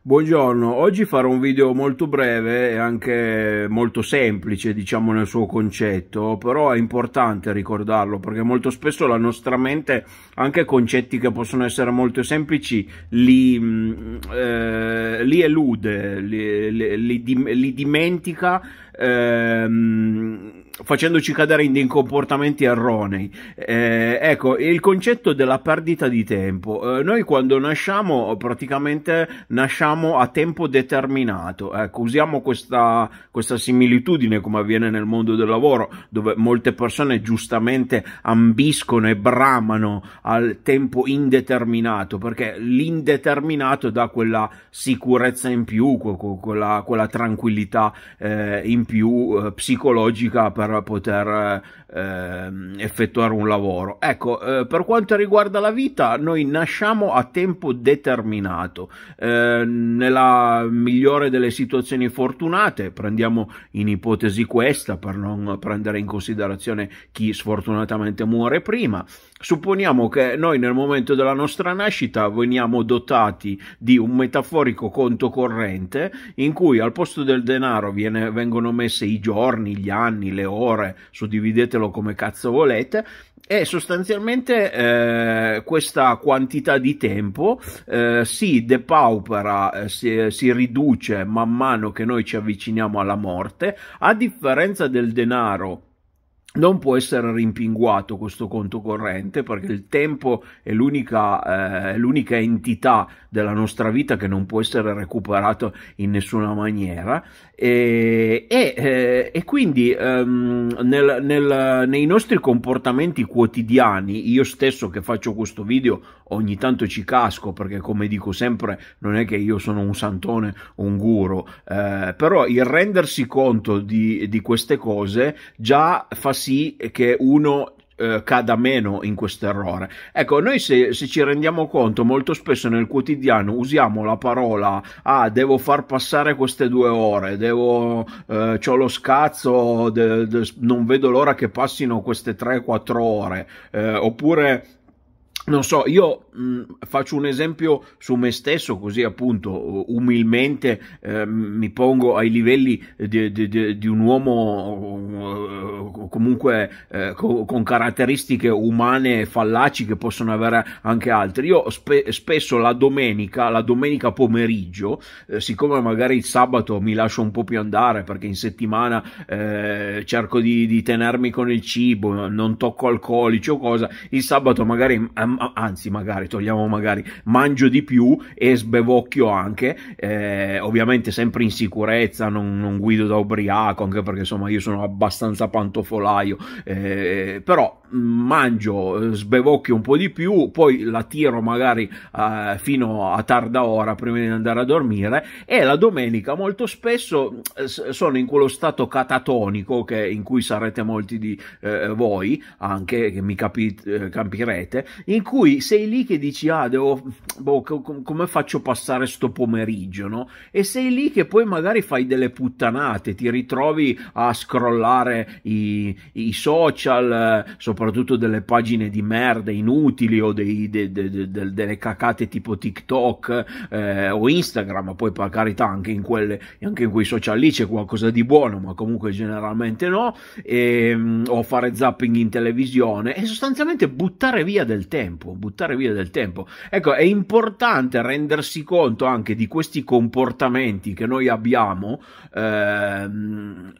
Buongiorno, oggi farò un video molto breve e anche molto semplice diciamo nel suo concetto, però è importante ricordarlo perché molto spesso la nostra mente anche concetti che possono essere molto semplici li, mm, eh, li elude, li, li, li dimentica. Eh, facendoci cadere in dei comportamenti erronei. Eh, ecco, il concetto della perdita di tempo. Eh, noi quando nasciamo praticamente nasciamo a tempo determinato, ecco, usiamo questa, questa similitudine come avviene nel mondo del lavoro, dove molte persone giustamente ambiscono e bramano al tempo indeterminato, perché l'indeterminato dà quella sicurezza in più, quella, quella tranquillità eh, in più eh, psicologica per per poter eh, effettuare un lavoro. Ecco, eh, per quanto riguarda la vita, noi nasciamo a tempo determinato. Eh, nella migliore delle situazioni fortunate, prendiamo in ipotesi questa per non prendere in considerazione chi sfortunatamente muore prima, supponiamo che noi nel momento della nostra nascita veniamo dotati di un metaforico conto corrente in cui al posto del denaro viene, vengono messi i giorni, gli anni, le ore, ore, suddividetelo come cazzo volete, e sostanzialmente eh, questa quantità di tempo eh, si depaupera, eh, si, eh, si, riduce man mano che noi ci avviciniamo alla morte, a differenza del denaro non può essere rimpinguato questo conto corrente perché il tempo è l'unica, eh, l'unica, entità della nostra vita che non può essere recuperato in nessuna maniera e, e, eh, e quindi um, nel, nel, nei nostri comportamenti quotidiani io stesso che faccio questo video ogni tanto ci casco perché come dico sempre non è che io sono un santone o un guru eh, però il rendersi conto di, di queste cose già fa sì sì che uno eh, cada meno in questo errore. Ecco, noi se, se, ci rendiamo conto molto spesso nel quotidiano usiamo la parola ah devo far passare queste due ore, devo eh, ho lo scazzo, de, de, non vedo l'ora che passino queste 3-4 ore, eh, oppure non so, io mh, mm, faccio un esempio su me stesso, così appunto umilmente eh, mi pongo ai livelli di, di, di un uomo comunque eh, co con caratteristiche umane fallaci che possono avere anche altri. Io spe spesso la domenica, la domenica pomeriggio, eh, siccome magari il sabato mi lascio un po' più andare perché in settimana eh, cerco di, di tenermi con il cibo, non tocco alcolici o cosa, il sabato magari ehm, anzi magari togliamo magari mangio di più e sbevocchio anche, eh, ovviamente sempre in sicurezza, non, non, guido da ubriaco, anche perché insomma io sono abbastanza pantofolaio, eh, però mm, mangio, eh, sbevocchio un po' di più, poi la tiro magari eh, fino a tarda ora prima di andare a dormire e la domenica molto spesso eh, sono in quello stato catatonico che, in cui sarete molti di eh, voi, anche che mi capirete, in cui sei lì che dici, ah, devo, boh, com- come faccio passare sto pomeriggio, no? E sei lì che poi magari fai delle puttanate, ti ritrovi a scrollare i, i social, soprattutto delle pagine di merda inutili o dei, de, de, de, delle cacate tipo TikTok eh, o Instagram, poi per carità anche in, quelle, anche in quei social lì c'è qualcosa di buono, ma comunque generalmente no, e, ehm, o fare zapping in televisione e sostanzialmente buttare via del tempo tempo, buttare via del tempo. Ecco, è importante rendersi conto anche di questi comportamenti che noi abbiamo ehm,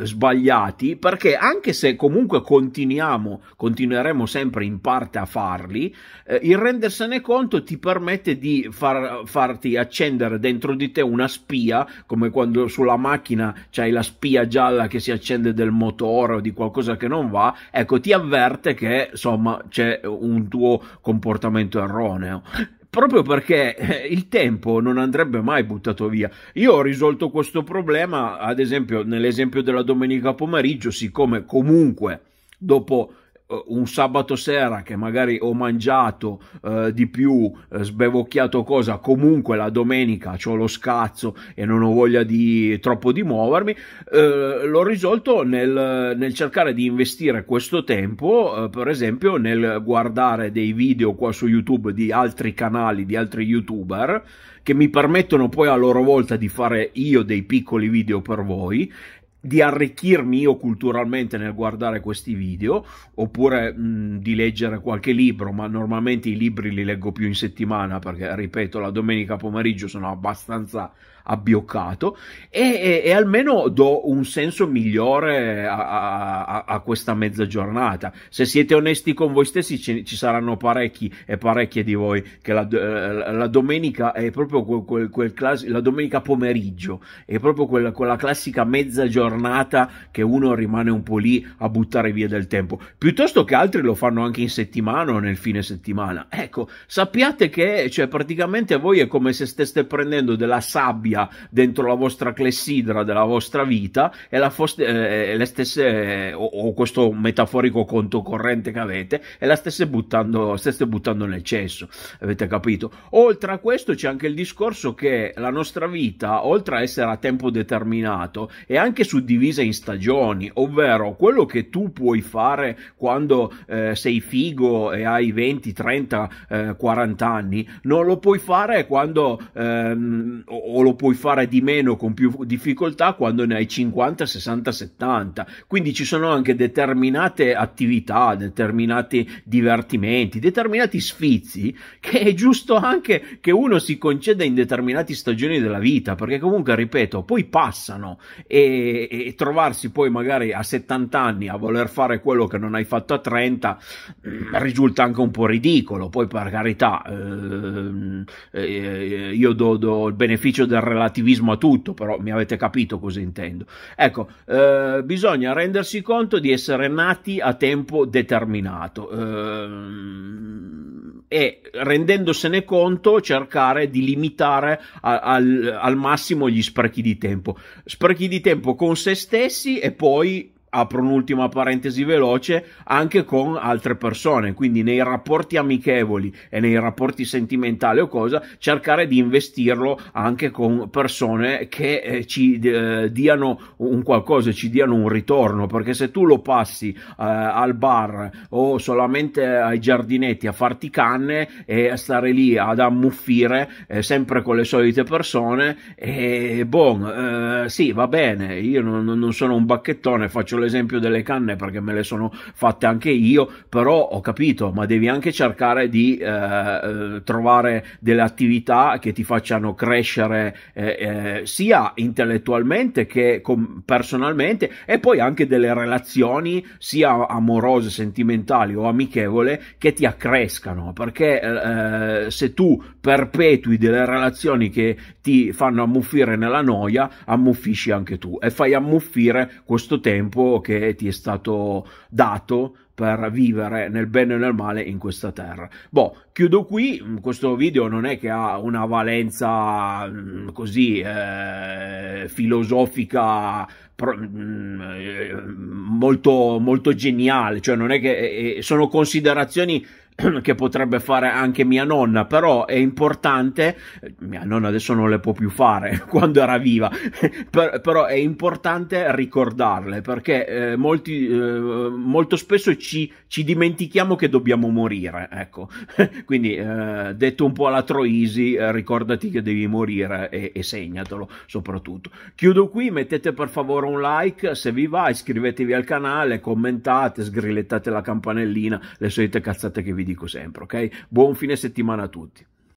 eh, sbagliati, perché anche se comunque continuiamo, continueremo sempre in parte a farli, eh, il rendersene conto ti permette di far, farti accendere dentro di te una spia, come quando sulla macchina c'hai la spia gialla che si accende del motore o di qualcosa che non va, ecco, ti avverte che insomma c'è un tuo comportamento erroneo proprio perché eh, il tempo non andrebbe mai buttato via. Io ho risolto questo problema, ad esempio, nell'esempio della domenica pomeriggio, siccome comunque dopo eh, un sabato sera che magari ho mangiato eh, di più, eh, sbevocchiato cosa, comunque la domenica ho lo scazzo e non ho voglia di troppo di muovermi, eh, l'ho risolto nel, nel, cercare di investire questo tempo, eh, per esempio nel guardare dei video qua su YouTube di altri canali, di altri youtuber, che mi permettono poi a loro volta di fare io dei piccoli video per voi di arricchirmi io culturalmente nel guardare questi video, oppure mh, mm, di leggere qualche libro, ma normalmente i libri li leggo più in settimana perché, ripeto, la domenica pomeriggio sono abbastanza abbioccato e, e, e almeno do un senso migliore a, a, a, questa mezza giornata. Se siete onesti con voi stessi ci, ci saranno parecchi e parecchie di voi che la, la, eh, la domenica è proprio quel, quel, quel clas- la domenica pomeriggio, è proprio quella, quella classica mezza giornata che uno rimane un po' lì a buttare via del tempo, piuttosto che altri lo fanno anche in settimana o nel fine settimana. Ecco, sappiate che cioè, praticamente voi è come se steste prendendo della sabbia storia dentro la vostra clessidra della vostra vita e la foste, eh, le stesse, eh, o, o, questo metaforico conto corrente che avete, e la stesse buttando, stesse buttando nel cesso. Avete capito? Oltre a questo c'è anche il discorso che la nostra vita, oltre a essere a tempo determinato, è anche suddivisa in stagioni, ovvero quello che tu puoi fare quando eh, sei figo e hai 20, 30, 40 anni, non lo puoi fare quando ehm, o, o lo puoi puoi fare di meno con più difficoltà quando ne hai 50, 60, 70. Quindi ci sono anche determinate attività, determinati divertimenti, determinati sfizi che è giusto anche che uno si conceda in determinate stagioni della vita, perché comunque, ripeto, poi passano e, e trovarsi poi magari a 70 anni a voler fare quello che non hai fatto a 30 mm, risulta anche un po' ridicolo. Poi per carità, ehm, eh, io do, do il beneficio del relativismo a tutto, però mi avete capito cosa intendo. Ecco, eh, bisogna rendersi conto di essere nati a tempo determinato eh, e rendendosene conto cercare di limitare a, al, al massimo gli sprechi di tempo. Sprechi di tempo con se stessi e poi apro un'ultima parentesi veloce, anche con altre persone, quindi nei rapporti amichevoli e nei rapporti sentimentali o cosa, cercare di investirlo anche con persone che eh, ci eh, diano un qualcosa, ci diano un ritorno, perché se tu lo passi eh, al bar o solamente ai giardinetti a farti canne e a stare lì ad ammuffire eh, sempre con le solite persone, e boh, sì, va bene, io non, non sono un bacchettone, faccio le l'esempio delle canne perché me le sono fatte anche io, però ho capito, ma devi anche cercare di eh, eh, trovare delle attività che ti facciano crescere eh, eh, sia intellettualmente che com- personalmente e poi anche delle relazioni sia amorose, sentimentali o amichevole che ti accrescano, perché eh, eh, se tu perpetui delle relazioni che ti fanno ammuffire nella noia, ammuffisci anche tu e fai ammuffire questo tempo che ti è stato dato per vivere nel bene e nel male in questa terra. Boh, chiudo qui, mm, questo video non è che ha una valenza mm, così eh, filosofica Mm, eh, molto, molto geniale, cioè non è che eh, eh, sono considerazioni che potrebbe fare anche mia nonna, però è importante, mia nonna adesso non le può più fare quando era viva, per, però è importante ricordarle perché eh, molti, eh, molto spesso ci, ci, dimentichiamo che dobbiamo morire, ecco, quindi eh, detto un po' alla Troisi, ricordati che devi morire e, e segnatelo soprattutto. Chiudo qui, mettete per favore mettere un like se vi va, iscrivetevi al canale, commentate, sgrillettate la campanellina, le solite cazzate che vi dico sempre, ok? Buon fine settimana a tutti.